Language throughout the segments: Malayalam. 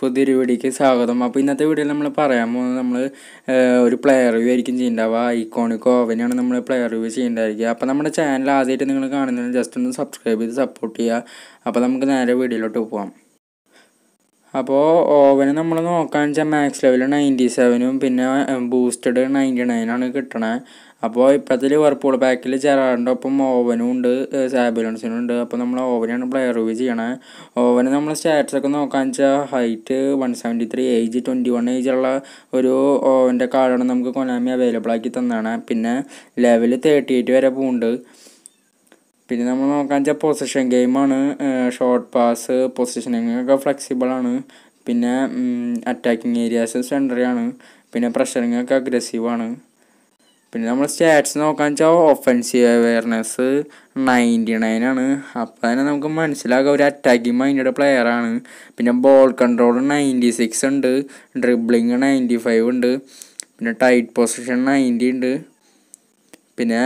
പുതിയൊരു വീഡിയോക്ക് സ്വാഗതം അപ്പോൾ ഇന്നത്തെ വീഡിയോയിൽ നമ്മൾ പറയാൻ പോകുന്നത് നമ്മൾ ഒരു പ്ലെയർ റിവ്യൂ ആയിരിക്കും ചെയ്യേണ്ടാവുക ഐക്കോണിക് ഓവനെയാണ് നമ്മൾ പ്ലെയർ റിവ്യൂ ചെയ്യേണ്ടായിരിക്കുക അപ്പോൾ നമ്മുടെ ചാനൽ ആദ്യമായിട്ട് നിങ്ങൾ കാണുന്നതിന് ജസ്റ്റ് ഒന്ന് സബ്സ്ക്രൈബ് ചെയ്ത് സപ്പോർട്ട് ചെയ്യുക അപ്പോൾ നമുക്ക് നേരെ വീഡിയോയിലോട്ട് പോകാം അപ്പോൾ ഓവന് നമ്മൾ നോക്കുകയാണെന്ന് വെച്ചാൽ മാക്സ് ലെവൽ നയൻറ്റി സെവനും പിന്നെ ബൂസ്റ്റഡ് നയൻറ്റി നയനാണ് കിട്ടണേ അപ്പോൾ ഇപ്പോഴത്തെ ലിവർപൂൾ ബാക്കിൽ ജെറാറിൻ്റെ ഒപ്പം ഓവനും ഉണ്ട് സാബുലൻസിനും ഉണ്ട് അപ്പോൾ നമ്മൾ ഓവനാണ് പ്ലെയർ റിവ്യൂ ചെയ്യണേ ഓവന് നമ്മൾ സ്റ്റാറ്റസ് ഒക്കെ നോക്കാൻ വെച്ചാൽ height one seventy three age twenty one ഏജുള്ള ഒരു ഓവൻ്റെ കാർഡാണ് നമുക്ക് കൊനാമി അവൈലബിൾ ആക്കി തന്നതാണ് പിന്നെ ലെവൽ തേർട്ടി എയ്റ്റ് വരെ പോകുന്നുണ്ട് പിന്നെ നമ്മൾ നോക്കാൻ വെച്ചാൽ പൊസിഷൻ ഗെയിമാണ് ഷോർട്ട് പാസ് പൊസിഷനിങ് ഒക്കെ ഫ്ലെക്സിബിളാണ് പിന്നെ അറ്റാക്കിങ് ഏരിയാസ് ആണ് പിന്നെ പ്രഷറിങ് ഒക്കെ അഗ്രസീവാണ് പിന്നെ നമ്മൾ സ്റ്റാറ്റ്സ് നോക്കാൻ വെച്ചാൽ ഒഫൻസീവ് അവയർനെസ് നയൻറ്റി നയൻ ആണ് അപ്പോൾ തന്നെ നമുക്ക് മനസ്സിലാക്കാം ഒരു അറ്റാക്കിംഗ് മൈൻഡഡ് പ്ലെയറാണ് പിന്നെ ബോൾ കൺട്രോൾ നയൻറ്റി സിക്സ് ഉണ്ട് ഡ്രിബ്ലിങ് നയൻറ്റി ഫൈവ് ഉണ്ട് പിന്നെ ടൈറ്റ് പൊസിഷൻ നയൻറ്റി ഉണ്ട് പിന്നെ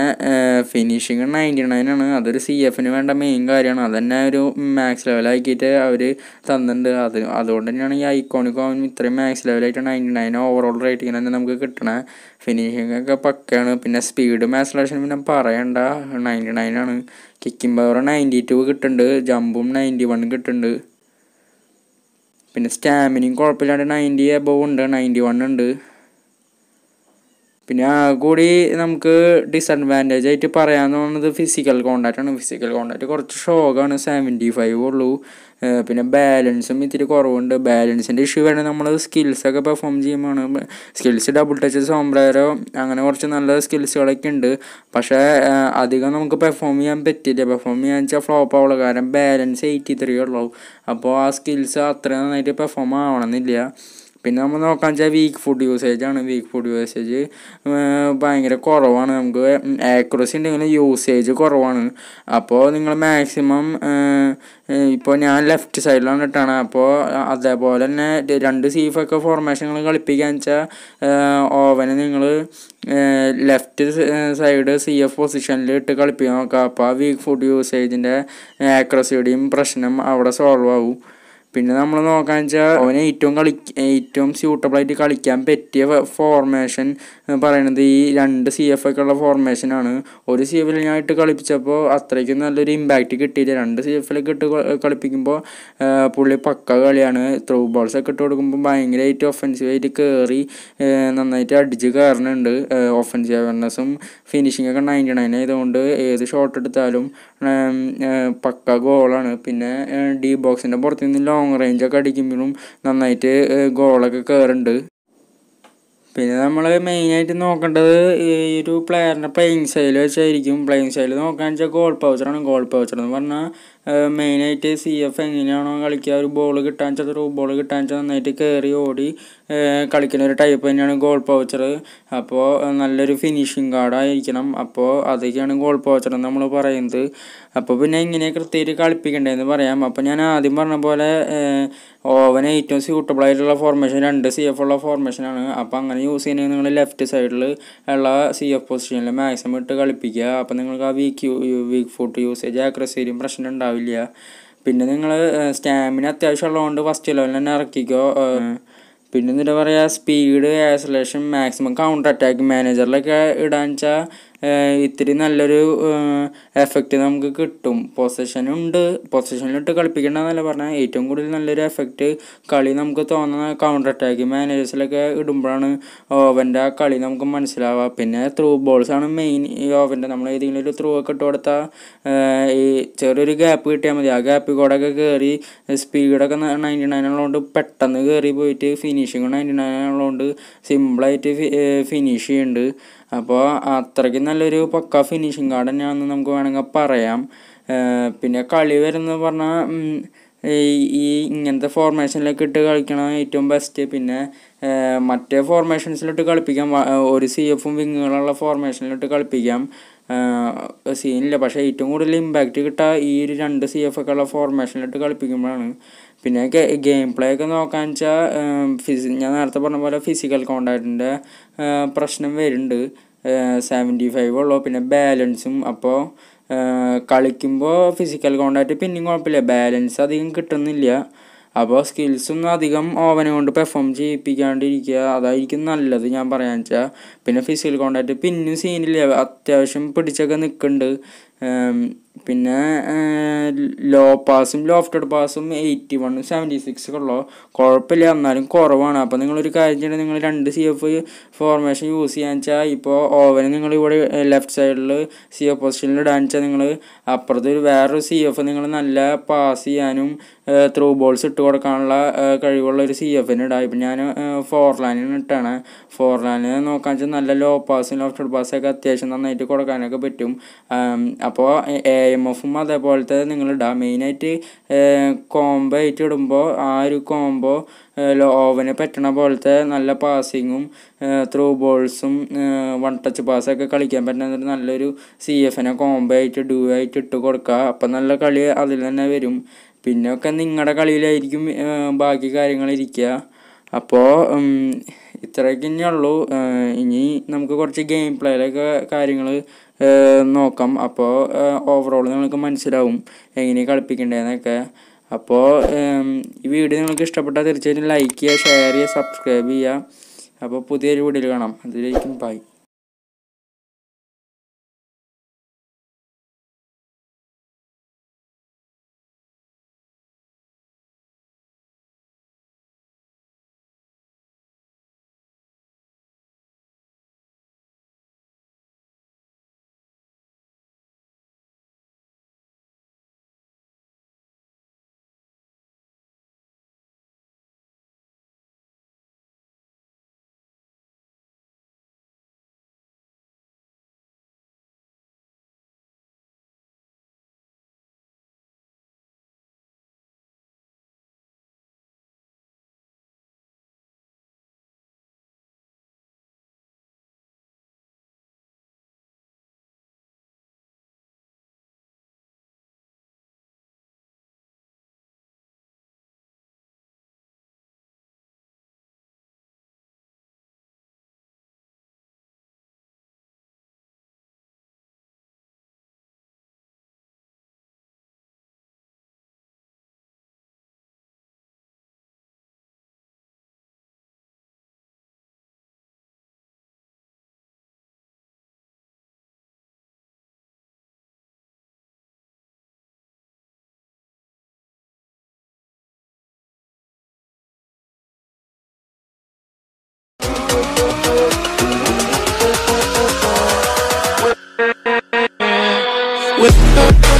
ഫിനിഷിങ് നയൻറ്റി നയനാണ് അതൊരു സി എഫിന് വേണ്ട മെയിൻ കാര്യമാണ് അതന്നെ ഒരു മാക്സ് ലെവലാക്കിയിട്ട് അവർ തന്നിട്ടുണ്ട് അത് അതുകൊണ്ട് തന്നെയാണ് ഈ ഐക്കോണിക് അവൻ ഇത്രയും മാക്സ് ലെവലായിട്ട് നയൻറ്റി നയൻ ഓവറോൾ റേറ്റിംഗ് തന്നെ നമുക്ക് കിട്ടണേ ഫിനിഷിംഗ് ഒക്കെ പക്കയാണ് പിന്നെ സ്പീഡ് ആക്സലേഷനും പിന്നെ പറയണ്ട നയൻറ്റി നയനാണ് കിക്കിംഗ് പവർ നയൻറ്റി ടു കിട്ടുന്നുണ്ട് ജമ്പും നയൻറ്റി വൺ കിട്ടുന്നുണ്ട് പിന്നെ സ്റ്റാമിനയും കുഴപ്പമില്ലാണ്ട് നയൻറ്റി എബവ് ഉണ്ട് നയൻറ്റി വൺ ഉണ്ട് പിന്നെ കൂടി നമുക്ക് ഡിസഡ്വാൻറ്റേജ് ആയിട്ട് പറയാമെന്ന് പറയുന്നത് ഫിസിക്കൽ കോണ്ടാക്റ്റ് ആണ് ഫിസിക്കൽ കോണ്ടാക്റ്റ് കുറച്ച് ഷോക്കാണ് സെവൻറ്റി ഫൈവ് ഉള്ളൂ പിന്നെ ബാലൻസും ഇത്തിരി കുറവുണ്ട് ബാലൻസിൻ്റെ ഇഷ്യൂ വേണമെങ്കിൽ നമ്മൾ സ്കിൽസൊക്കെ പെർഫോം ചെയ്യുമ്പോൾ സ്കിൽസ് ഡബിൾ ടച്ച് സോംബ്രേരോ അങ്ങനെ കുറച്ച് നല്ല സ്കിൽസുകളൊക്കെ ഉണ്ട് പക്ഷേ അധികം നമുക്ക് പെർഫോം ചെയ്യാൻ പറ്റില്ല പെർഫോം ചെയ്യാൻ വെച്ചാൽ ഫ്ലോപ്പ് ആവുള്ളൂ കാരണം ബാലൻസ് എയ്റ്റി ത്രീ ഉള്ളൂ അപ്പോൾ ആ സ്കിൽസ് അത്ര നന്നായിട്ട് പെർഫോം ആവണമെന്നില്ല പിന്നെ നമ്മൾ നോക്കാൻ വെച്ചാൽ വീക്ക് ഫുഡ് യൂസേജ് ആണ് വീക്ക് ഫുഡ് യൂസേജ് ഭയങ്കര കുറവാണ് നമുക്ക് ആക്യുറസി ഉണ്ടെങ്കിലും യൂസേജ് കുറവാണ് അപ്പോൾ നിങ്ങൾ മാക്സിമം ഇപ്പോൾ ഞാൻ ലെഫ്റ്റ് സൈഡിലാണ് ഇട്ടാണ് അപ്പോൾ അതേപോലെ തന്നെ രണ്ട് സീഫൊക്കെ ഫോർമേഷനുകൾ കളിപ്പിക്കാൻ വെച്ചാൽ ഓവനെ നിങ്ങൾ ലെഫ്റ്റ് സൈഡ് സി എഫ് പൊസിഷനിൽ ഇട്ട് കളിപ്പിക്കാൻ നോക്കുക അപ്പോൾ ആ വീക്ക് ഫുഡ് യൂസേജിൻ്റെ ആക്യുറസിയുടെയും പ്രശ്നം അവിടെ സോൾവ് ആവും പിന്നെ നമ്മൾ നോക്കാന്ന് വെച്ചാൽ അവന് ഏറ്റവും കളി ഏറ്റവും സ്യൂട്ടബിളായിട്ട് കളിക്കാൻ പറ്റിയ ഫോർമേഷൻ പറയണത് ഈ രണ്ട് സി എഫ് ഒക്കെ ഉള്ള ഫോർമേഷനാണ് ഒരു സി എഫിലായിട്ട് കളിപ്പിച്ചപ്പോൾ അത്രയ്ക്കും നല്ലൊരു ഇമ്പാക്റ്റ് കിട്ടിയില്ല രണ്ട് സി എഫിലൊക്കെ ഇട്ട് കളിപ്പിക്കുമ്പോൾ പുള്ളി പക്ക കളിയാണ് ത്രൂ ബോൾസ് ഒക്കെ ഇട്ട് കൊടുക്കുമ്പോൾ ഭയങ്കരമായിട്ട് ഒഫൻസീവായിട്ട് കയറി നന്നായിട്ട് അടിച്ച് കയറുന്നുണ്ട് ഒഫൻസീവ് അവേർനെസ്സും ഫിനിഷിംഗ് ഒക്കെ നയൻറ്റി നയൻ ആയതുകൊണ്ട് ഏത് ഷോട്ട് എടുത്താലും പക്ക ഗോളാണ് പിന്നെ ഡി ബോക്സിൻ്റെ പുറത്തുനിന്ന് ലോങ് ലോങ് റേഞ്ചൊക്കെ അടിക്കുമ്പോഴും നന്നായിട്ട് ഗോളൊക്കെ കയറുന്നുണ്ട് പിന്നെ നമ്മൾ മെയിനായിട്ട് നോക്കേണ്ടത് ഈ ഒരു പ്ലെയറിൻ്റെ പ്ലെയിങ് സ്റ്റൈൽ വെച്ചായിരിക്കും പ്ലെയിങ് സ്റ്റൈൽ നോക്കാന്ന് വെച്ചാൽ ഗോൾ പൗച്ചറാണ് ഗോൾ പൗച്ചർ എന്ന് പറഞ്ഞാൽ മെയിനായിട്ട് സി എഫ് എങ്ങനെയാണോ കളിക്കുക ഒരു ബോൾ കിട്ടാൻ വെച്ചാൽ ത്രൂ ബോൾ കിട്ടാൻ വെച്ചാൽ നന്നായിട്ട് കയറി ഓടി കളിക്കുന്ന ഒരു ടൈപ്പ് തന്നെയാണ് ഗോൾ പൗച്ചർ അപ്പോൾ നല്ലൊരു ഫിനിഷിംഗ് കാർഡായിരിക്കണം അപ്പോൾ അതൊക്കെയാണ് ഗോൾ പൗച്ചർ എന്ന് നമ്മൾ പറയുന്നത് അപ്പോൾ പിന്നെ ഇങ്ങനെ കൃത്യമായിട്ട് കളിപ്പിക്കണ്ടേന്ന് പറയാം അപ്പോൾ ഞാൻ ആദ്യം പറഞ്ഞ പോലെ ഓവൻ ഏറ്റവും സ്യൂട്ടബിൾ ആയിട്ടുള്ള ഫോർമേഷൻ രണ്ട് സി എഫ് ഉള്ള ഫോർമേഷനാണ് അപ്പോൾ അങ്ങനെ യൂസ് ചെയ്യുന്നത് നിങ്ങൾ ലെഫ്റ്റ് സൈഡിൽ ഉള്ള സി എഫ് പൊസിഷനിൽ മാക്സിമം ഇട്ട് കളിപ്പിക്കുക അപ്പോൾ നിങ്ങൾക്ക് ആ വീക്ക് വീക്ക് ഫുട്ട് യൂസേജ് ആക്രസീരും പ്രശ്നം ഉണ്ടാകും ഉണ്ടാവില്ല പിന്നെ നിങ്ങൾ സ്റ്റാമിന ഉള്ളതുകൊണ്ട് ഫസ്റ്റ് ലെവലിൽ തന്നെ ഇറക്കിക്കോ പിന്നെ എന്താ പറയുക speed acceleration maximum counter attack മാനേജറിലൊക്കെ ഇടാന്ന് വെച്ചാൽ ഇത്തിരി നല്ലൊരു എഫക്റ്റ് നമുക്ക് കിട്ടും പൊസിഷനുണ്ട് പൊസിഷനിലിട്ട് കളിപ്പിക്കേണ്ടതെന്നല്ല പറഞ്ഞാൽ ഏറ്റവും കൂടുതൽ നല്ലൊരു എഫക്റ്റ് കളി നമുക്ക് തോന്നുന്ന കൗണ്ടർ അറ്റാക്ക് മാനേജേഴ്സിലൊക്കെ ഇടുമ്പോഴാണ് ഓവൻ്റെ ആ കളി നമുക്ക് മനസ്സിലാവുക പിന്നെ ത്രൂ ബോൾസാണ് മെയിൻ ഈ ഓവൻ്റെ നമ്മൾ ഏതെങ്കിലും ഒരു ത്രൂ ഒക്കെ ഇട്ട് കൊടുത്താൽ ഈ ചെറിയൊരു ഗ്യാപ്പ് കിട്ടിയാൽ മതി ആ ഗ്യാപ്പിൽ കൂടെ ഒക്കെ കയറി സ്പീഡൊക്കെ നയൻറ്റി നയൻ ഉള്ളതുകൊണ്ട് പെട്ടെന്ന് കയറി പോയിട്ട് ഫിനിഷിങ് നയൻറ്റി നയൻ ഉള്ളതുകൊണ്ട് സിമ്പിളായിട്ട് ഫിനിഷ് ചെയ്യുന്നുണ്ട് അപ്പോൾ അത്രയ്ക്ക് നല്ലൊരു പക്ക ഫിനിഷിങ് കാർഡ് തന്നെയാണെന്ന് നമുക്ക് വേണമെങ്കിൽ പറയാം പിന്നെ കളി വരുന്നത് പറഞ്ഞാൽ ഈ ഇങ്ങനത്തെ ഫോർമേഷനിലൊക്കെ ഇട്ട് കളിക്കണം ഏറ്റവും ബെസ്റ്റ് പിന്നെ മറ്റേ ഫോർമേഷൻസിലിട്ട് കളിപ്പിക്കാം ഒരു സി എഫും വിങ്ങുകളുള്ള ഫോർമേഷനിലിട്ട് കളിപ്പിക്കാം സീനില്ല പക്ഷേ ഏറ്റവും കൂടുതൽ ഇമ്പാക്റ്റ് കിട്ടുക ഈ ഒരു രണ്ട് സി എഫ് ഒക്കെ ഉള്ള ഫോർമേഷനിലിട്ട് കളിപ്പിക്കുമ്പോഴാണ് പിന്നെ ഗെയിം പ്ലേ ഒക്കെ നോക്കാന്ന് വെച്ചാൽ ഫിസി ഞാൻ നേരത്തെ പറഞ്ഞ പോലെ ഫിസിക്കൽ കോണ്ടാക്റ്റിൻ്റെ പ്രശ്നം വരുന്നുണ്ട് സെവൻറ്റി ഫൈവ് ഉള്ളു പിന്നെ ബാലൻസും അപ്പോൾ കളിക്കുമ്പോൾ ഫിസിക്കൽ കോണ്ടാക്റ്റ് പിന്നെയും കുഴപ്പമില്ല ബാലൻസ് അധികം കിട്ടുന്നില്ല അപ്പോൾ സ്കിൽസൊന്നും അധികം ഓവനെ കൊണ്ട് പെർഫോം ചെയ്യിപ്പിക്കാണ്ടിരിക്കുക അതായിരിക്കും നല്ലത് ഞാൻ പറയാന്ന് വെച്ചാൽ പിന്നെ ഫിസിക്കൽ കോണ്ടാക്ട് പിന്നെയും സീനില്ല അത്യാവശ്യം പിടിച്ചൊക്കെ നിൽക്കുന്നുണ്ട് പിന്നെ ലോ പാസും ലോഫ്റ്റഡ് പാസും എയ്റ്റി വണ്ണും സെവൻറ്റി സിക്സ് ഉള്ളൂ കുഴപ്പമില്ല എന്നാലും കുറവാണ് അപ്പോൾ നിങ്ങളൊരു കാര്യം ചെയ്യണം നിങ്ങൾ രണ്ട് സി എഫ് ഫോർമേഷൻ യൂസ് ചെയ്യാൻ വെച്ചാൽ ഇപ്പോൾ ഓവനെ നിങ്ങൾ ഇവിടെ ലെഫ്റ്റ് സൈഡിൽ സി എഫ് പൊസിഷനിൽ ഇടാൻ വെച്ചാൽ നിങ്ങൾ അപ്പുറത്ത് ഒരു വേറൊരു സി എഫ് നിങ്ങൾ നല്ല പാസ് ചെയ്യാനും ത്രൂ ബോൾസ് ഇട്ട് കൊടുക്കാനുള്ള കഴിവുള്ള ഒരു സി എഫിന് ഇടാം ഇപ്പം ഞാൻ ഫോർ ലാനിന് ഇട്ടാണ് ഫോർ ലൈനിന് നോക്കാൻ വെച്ചാൽ നല്ല ലോ പാസും ലോഫ്റ്റഡ് പാസൊക്കെ അത്യാവശ്യം നന്നായിട്ട് കൊടുക്കാനൊക്കെ പറ്റും അപ്പോൾ എ എം എഫും അതേപോലത്തെ നിങ്ങൾ ഇടാം മെയിനായിട്ട് കോംബോ ആയിട്ട് ഇടുമ്പോൾ ആ ഒരു കോംബോ ഓവന് പറ്റണ പോലത്തെ നല്ല പാസിങ്ങും ത്രൂ ബോൾസും വൺ ടച്ച് പാസ്സൊക്കെ കളിക്കാൻ പറ്റുന്ന നല്ലൊരു സി എഫിനെ കോംബോ ആയിട്ട് ഡ്യൂ ആയിട്ട് ഇട്ട് കൊടുക്കുക അപ്പം നല്ല കളി അതിൽ തന്നെ വരും പിന്നെയൊക്കെ നിങ്ങളുടെ കളിയിലായിരിക്കും ബാക്കി കാര്യങ്ങൾ അപ്പോൾ ഇത്രയൊക്കെ ഉള്ളൂ ഇനി നമുക്ക് കുറച്ച് ഗെയിം പ്ലേയിലൊക്കെ കാര്യങ്ങൾ നോക്കാം അപ്പോൾ ഓവറോൾ നിങ്ങൾക്ക് മനസ്സിലാവും എങ്ങനെയാണ് കളിപ്പിക്കേണ്ടതെന്നൊക്കെ അപ്പോൾ ഈ വീഡിയോ നിങ്ങൾക്ക് ഇഷ്ടപ്പെട്ടാൽ തീർച്ചയായിട്ടും ലൈക്ക് ചെയ്യുക ഷെയർ ചെയ്യുക സബ്സ്ക്രൈബ് ചെയ്യുക അപ്പോൾ പുതിയൊരു വീഡിയോയിൽ കാണാം അതിലേക്കും ബൈ with